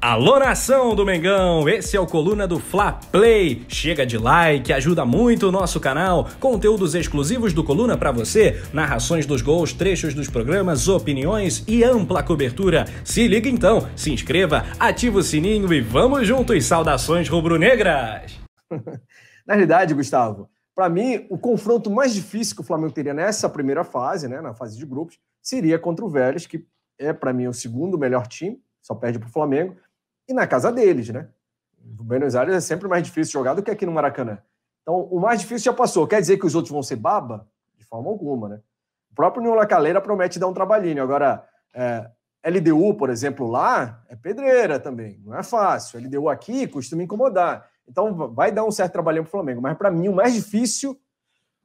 Alô nação do Mengão, esse é o Coluna do Fla Play. Chega de like, ajuda muito o nosso canal. Conteúdos exclusivos do Coluna para você, narrações dos gols, trechos dos programas, opiniões e ampla cobertura. Se liga então, se inscreva, ativa o sininho e vamos juntos. Saudações rubro-negras. Na realidade, Gustavo, para mim o confronto mais difícil que o Flamengo teria nessa primeira fase, né, na fase de grupos, seria contra o Vélez, que é para mim o segundo melhor time, só perde para o Flamengo e na casa deles, né? O Buenos Aires é sempre mais difícil jogar do que aqui no Maracanã. Então, o mais difícil já passou. Quer dizer que os outros vão ser baba? De forma alguma, né? O próprio Niola Caleira promete dar um trabalhinho. Agora, é, LDU, por exemplo, lá é pedreira também. Não é fácil. LDU aqui costuma incomodar. Então, vai dar um certo trabalhinho para o Flamengo. Mas, para mim, o mais difícil,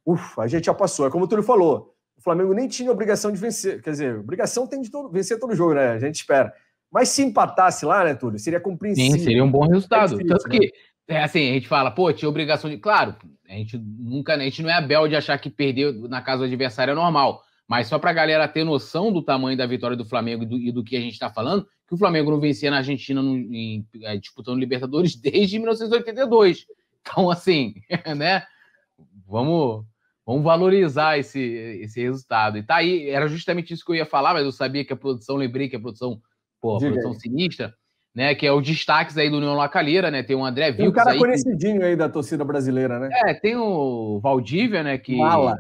ufa, a gente já passou. É como o Túlio falou. O Flamengo nem tinha obrigação de vencer. Quer dizer, obrigação tem de todo, vencer todo jogo, né? A gente espera. Mas se empatasse lá, né, Túlio? Seria compreensível. Sim, seria um bom é resultado. É difícil, Tanto né? que, né? é assim, a gente fala, pô, tinha obrigação de. Claro, a gente nunca. A gente não é abel de achar que perder na casa do adversário é normal. Mas só para a galera ter noção do tamanho da vitória do Flamengo e do, e do que a gente está falando, que o Flamengo não vencia na Argentina no, em, em, é, disputando Libertadores desde 1982. Então, assim, né? Vamos, vamos valorizar esse, esse resultado. E tá aí, era justamente isso que eu ia falar, mas eu sabia que a produção, lembrei que a produção pô, Diga produção aí. sinistra, né? Que é o destaques aí do União Lacalheira, né? Tem o André Vilca, Tem um cara aí conhecidinho que... aí da torcida brasileira, né? É, tem o Valdívia, né? Que... Mala.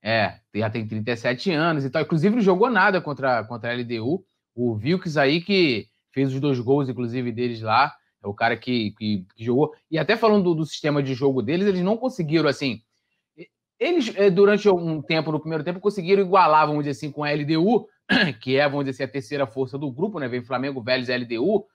É, já tem 37 anos e tal. Inclusive, não jogou nada contra, contra a LDU. O Vilks aí que fez os dois gols, inclusive, deles lá. É o cara que, que, que jogou. E até falando do, do, sistema de jogo deles, eles não conseguiram, assim. Eles, eh, durante um tempo, no primeiro tempo, conseguiram igualar, vamos dizer assim, com a LDU, que é, vamos dizer assim, a terceira força do grupo, né? Vem Flamengo, Vélez, LDU,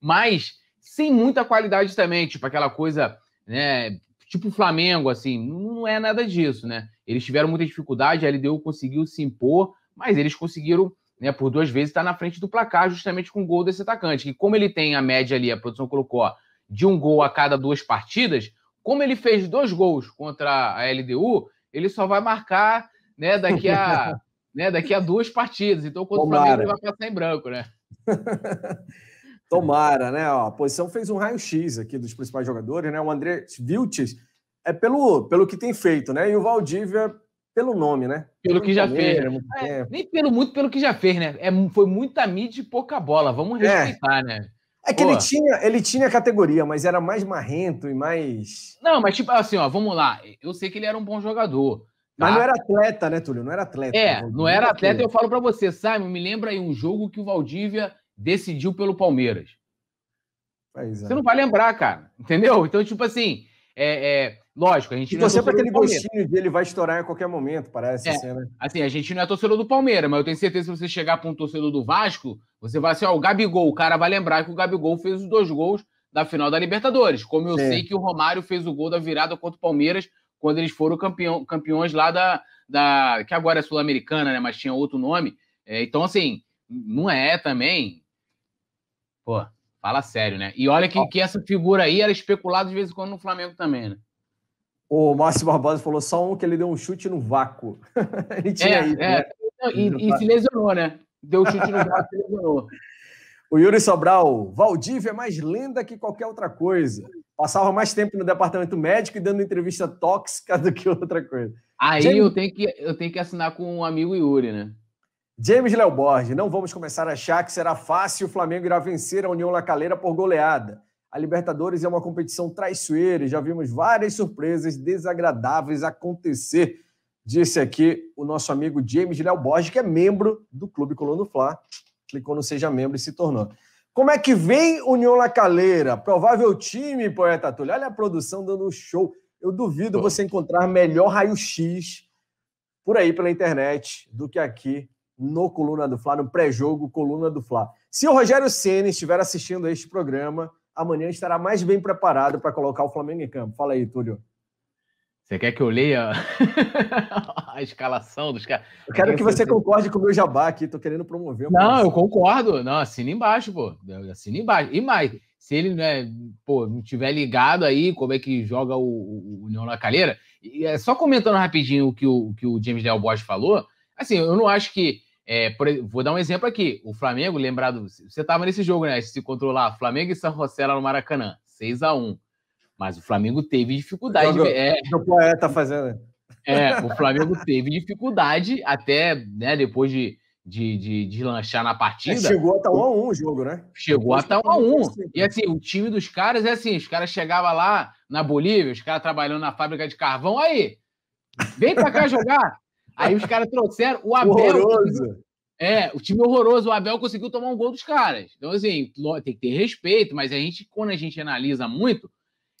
mas sem muita qualidade também, tipo aquela coisa, né? Tipo Flamengo, assim, não é nada disso, né? Eles tiveram muita dificuldade, a LDU conseguiu se impor, mas eles conseguiram, né, por duas vezes, estar na frente do placar, justamente com o gol desse atacante. Que como ele tem a média ali, a produção colocou, ó, de um gol a cada duas partidas, como ele fez dois gols contra a LDU, ele só vai marcar, né, daqui a né, daqui a duas partidas. Então, quando Tomara. o Flamengo vai passar em branco, né? Tomara, né? Ó, a posição fez um raio-x aqui dos principais jogadores, né? O André Viltes é pelo, pelo que tem feito, né? E o Valdívia pelo nome, né? Pelo, pelo que já fez. Né? É, nem pelo muito pelo que já fez, né? É, foi muita mídia e pouca bola. Vamos é. respeitar, é. né? É que ele tinha, ele tinha categoria, mas era mais marrento e mais. Não, mas tipo assim, ó, vamos lá. Eu sei que ele era um bom jogador. Mas não tá. era atleta, né, Túlio? Não era atleta. É, não era atleta. Eu falo para você, Simon, me lembra aí um jogo que o Valdívia decidiu pelo Palmeiras. Pois você é. não vai lembrar, cara. Entendeu? Então, tipo assim, é, é lógico, a gente. E é você é para aquele gostinho dele vai estourar a qualquer momento, parece. É, assim, né? assim, a gente não é torcedor do Palmeiras, mas eu tenho certeza que se você chegar para um torcedor do Vasco, você vai assim, ó, o Gabigol, o cara vai lembrar que o Gabigol fez os dois gols da final da Libertadores. Como eu Sim. sei que o Romário fez o gol da virada contra o Palmeiras quando eles foram campeão, campeões lá da, da. que agora é sul-americana, né? Mas tinha outro nome. É, então, assim, não é também. Pô, fala sério, né? E olha que, que essa figura aí era é especulada de vez em quando no Flamengo também, né? O Márcio Barbosa falou só um que ele deu um chute no vácuo. ele tinha é, ido, é. Né? E, e se lesionou, né? Deu um chute no vácuo e se lesionou. O Yuri Sobral, Valdívia é mais lenda que qualquer outra coisa. Passava mais tempo no departamento médico e dando entrevista tóxica do que outra coisa. Aí James... eu, tenho que, eu tenho que assinar com um amigo Yuri, né? James Léo Borges, não vamos começar a achar que será fácil o Flamengo irá vencer a União Lacaleira por goleada. A Libertadores é uma competição traiçoeira e já vimos várias surpresas desagradáveis acontecer. Disse aqui o nosso amigo James Léo Borges, que é membro do Clube Colono Fla. Clicou no Seja Membro e se tornou. Como é que vem União La Calera? Provável time, poeta Túlio. Olha a produção dando um show. Eu duvido Pô. você encontrar melhor raio-x por aí pela internet do que aqui no Coluna do Fla, no pré-jogo Coluna do Fla. Se o Rogério Senna estiver assistindo a este programa, amanhã estará mais bem preparado para colocar o Flamengo em campo. Fala aí, Túlio. Você quer que eu leia a escalação dos caras? Eu quero que você concorde com o meu jabá aqui, tô querendo promover. Não, eu concordo. Não, assina embaixo, pô. Assina embaixo. E mais, se ele né, pô, não tiver ligado aí como é que joga o, o, o na Calheira, e, é, só comentando rapidinho o que o, que o James Del Bosch falou, assim, eu não acho que. É, por, vou dar um exemplo aqui. O Flamengo, lembrado, você estava nesse jogo, né? Se controlar Flamengo e São José lá no Maracanã, 6 a 1 mas o Flamengo teve dificuldade. O, é, o Poé está fazendo. É, o Flamengo teve dificuldade até né, depois de, de, de, de lanchar na é, partida. É, chegou até 1 a 1 tá o jogo, né? Chegou até 1 a 1. Tá e assim, o time dos caras é assim, os caras chegavam lá na Bolívia, os caras trabalhando na fábrica de carvão, aí, vem pra cá jogar. Aí os caras trouxeram o Abel. Horroroso. É, o time horroroso, o Abel conseguiu tomar um gol dos caras. Então, assim, tem que ter respeito, mas a gente, quando a gente analisa muito,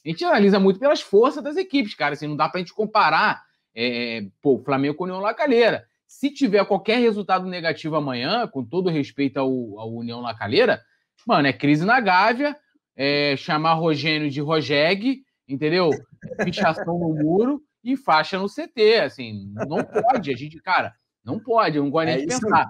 a gente analisa muito pelas forças das equipes, cara. Assim, não dá pra gente comparar é, é pô, Flamengo com União La Calheira. Se tiver qualquer resultado negativo amanhã, com todo respeito ao, ao União La Calheira, mano, é crise na Gávea, é, chamar Rogênio de Rogeg, entendeu? Pichação no muro e faixa no CT, assim, não pode, a gente, cara, não pode, eu não gosto nem é de pensar.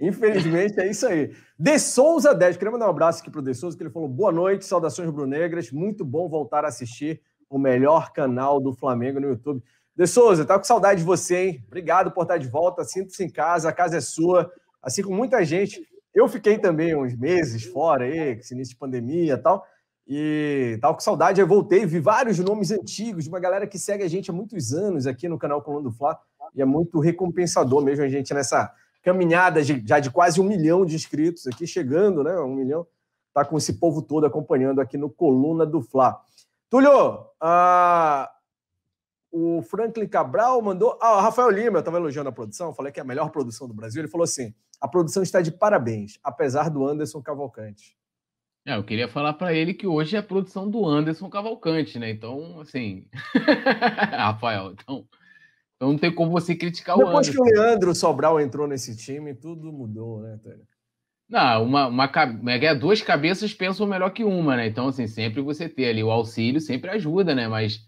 Infelizmente é isso aí. De Souza 10, queria mandar um abraço aqui para o De Souza, que ele falou boa noite, saudações rubro-negras, muito bom voltar a assistir o melhor canal do Flamengo no YouTube. De Souza, tá com saudade de você, hein? Obrigado por estar de volta, sinta-se em casa, a casa é sua, assim como muita gente. Eu fiquei também uns meses fora aí, com esse início de pandemia e tal, e tal com saudade, aí voltei, vi vários nomes antigos, de uma galera que segue a gente há muitos anos aqui no canal Coluna do Fla, e é muito recompensador mesmo a gente nessa caminhada de, já de quase um milhão de inscritos aqui, chegando, né? Um milhão. Tá com esse povo todo acompanhando aqui no Coluna do Fla. Túlio, ah, o Franklin Cabral mandou. Ah, o Rafael Lima, eu estava elogiando a produção, falei que é a melhor produção do Brasil. Ele falou assim: a produção está de parabéns, apesar do Anderson Cavalcante. É, eu queria falar para ele que hoje é a produção do Anderson Cavalcante, né? Então, assim. Rafael, então. Então não tem como você criticar Depois o Anderson. Depois que o Leandro Sobral entrou nesse time, tudo mudou, né, Tânia? Não, uma, uma, é é, duas cabeças pensam melhor que uma, né? Então, assim, sempre você ter ali o auxílio sempre ajuda, né? Mas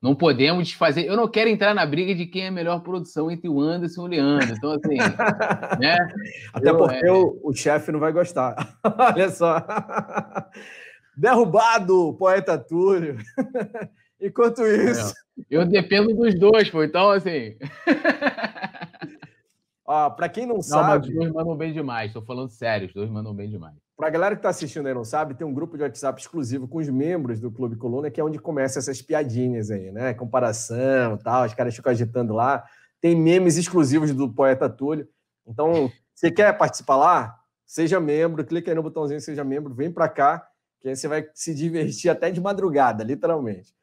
não podemos fazer. Eu não quero entrar na briga de quem é a melhor produção entre o Anderson e o Leandro. Então, assim. né? Até eu, porque é... o, o chefe não vai gostar. Olha só. Derrubado, poeta Túlio. Enquanto é. isso. Eu dependo dos dois, pô. Então, assim. ah, pra quem não, não sabe. os dois mandam bem demais, tô falando sério, os dois mandam bem demais. Pra galera que tá assistindo aí não sabe, tem um grupo de WhatsApp exclusivo com os membros do Clube Coluna, que é onde começa essas piadinhas aí, né? Comparação tal, os caras ficam agitando lá. Tem memes exclusivos do poeta Túlio. Então, você quer participar lá? Seja membro, clica aí no botãozinho Seja Membro, vem pra cá, que aí você vai se divertir até de madrugada, literalmente.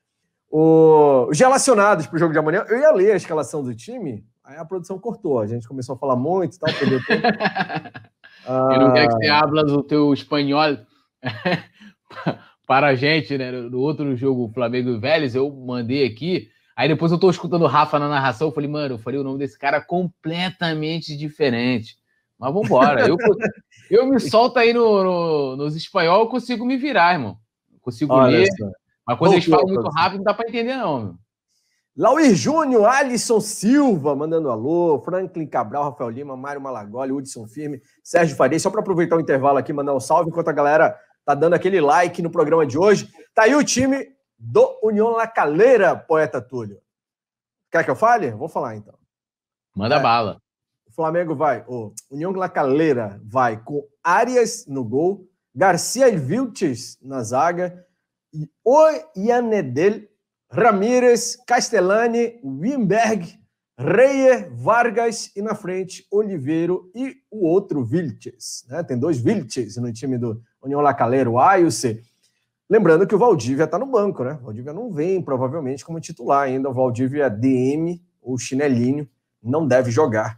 O, os relacionados para o jogo de amanhã, eu ia ler a escalação do time, aí a produção cortou. A gente começou a falar muito e tal, perdeu tempo. ah, eu não quero que você hablas o teu espanhol para a gente, né? No outro jogo, Flamengo e Vélez, eu mandei aqui. Aí depois eu tô escutando o Rafa na narração, eu falei, mano, eu falei o nome desse cara completamente diferente. Mas vambora. Eu, eu me solto aí no, no, nos espanhol, eu consigo me virar, irmão. consigo Olha ler. Mas quando Voltou, eles falam muito rápido, não dá para entender, não. Meu. Lauir Júnior, Alisson Silva, mandando alô, Franklin Cabral, Rafael Lima, Mário Malagoli, Hudson Firme, Sérgio Faria. Só para aproveitar o intervalo aqui, mandar um salve, enquanto a galera tá dando aquele like no programa de hoje. Tá aí o time do União La Calera, poeta Túlio. Quer que eu fale? Vou falar então. Manda é. bala. O Flamengo vai, o União La Calera vai com Arias no gol, Garcia e Vilches na zaga, Oianedel, Ramírez, Castellani, Wimberg, Reyer, Vargas e na frente Oliveiro e o outro Vilches. Né? Tem dois Vilches no time do União Lacaleiro, A e o C. Lembrando que o Valdívia está no banco, né? O Valdívia não vem, provavelmente, como titular ainda. O Valdívia é DM, ou chinelinho, não deve jogar